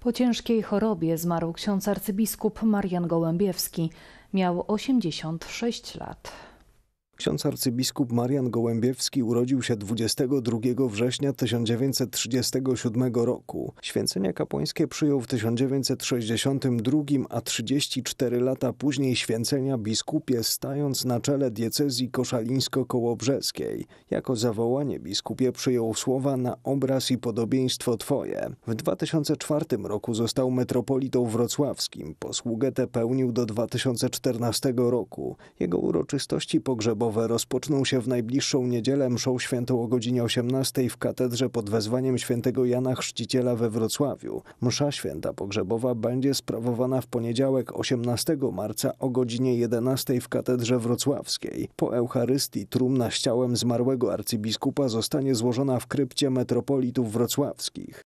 Po ciężkiej chorobie zmarł ksiądz arcybiskup Marian Gołębiewski. Miał 86 lat. Ksiądz arcybiskup Marian Gołębiewski urodził się 22 września 1937 roku. Święcenia kapłańskie przyjął w 1962, a 34 lata później święcenia biskupie stając na czele diecezji koszalińsko-kołobrzeskiej. Jako zawołanie biskupie przyjął słowa na obraz i podobieństwo Twoje. W 2004 roku został metropolitą wrocławskim. Posługę tę pełnił do 2014 roku. Jego uroczystości pogrzebowe rozpoczną się w najbliższą niedzielę mszą świętą o godzinie 18 w katedrze pod wezwaniem świętego Jana Chrzciciela we Wrocławiu. Msza święta pogrzebowa będzie sprawowana w poniedziałek 18 marca o godzinie 11 w katedrze wrocławskiej. Po Eucharystii trumna z ciałem zmarłego arcybiskupa zostanie złożona w krypcie metropolitów wrocławskich.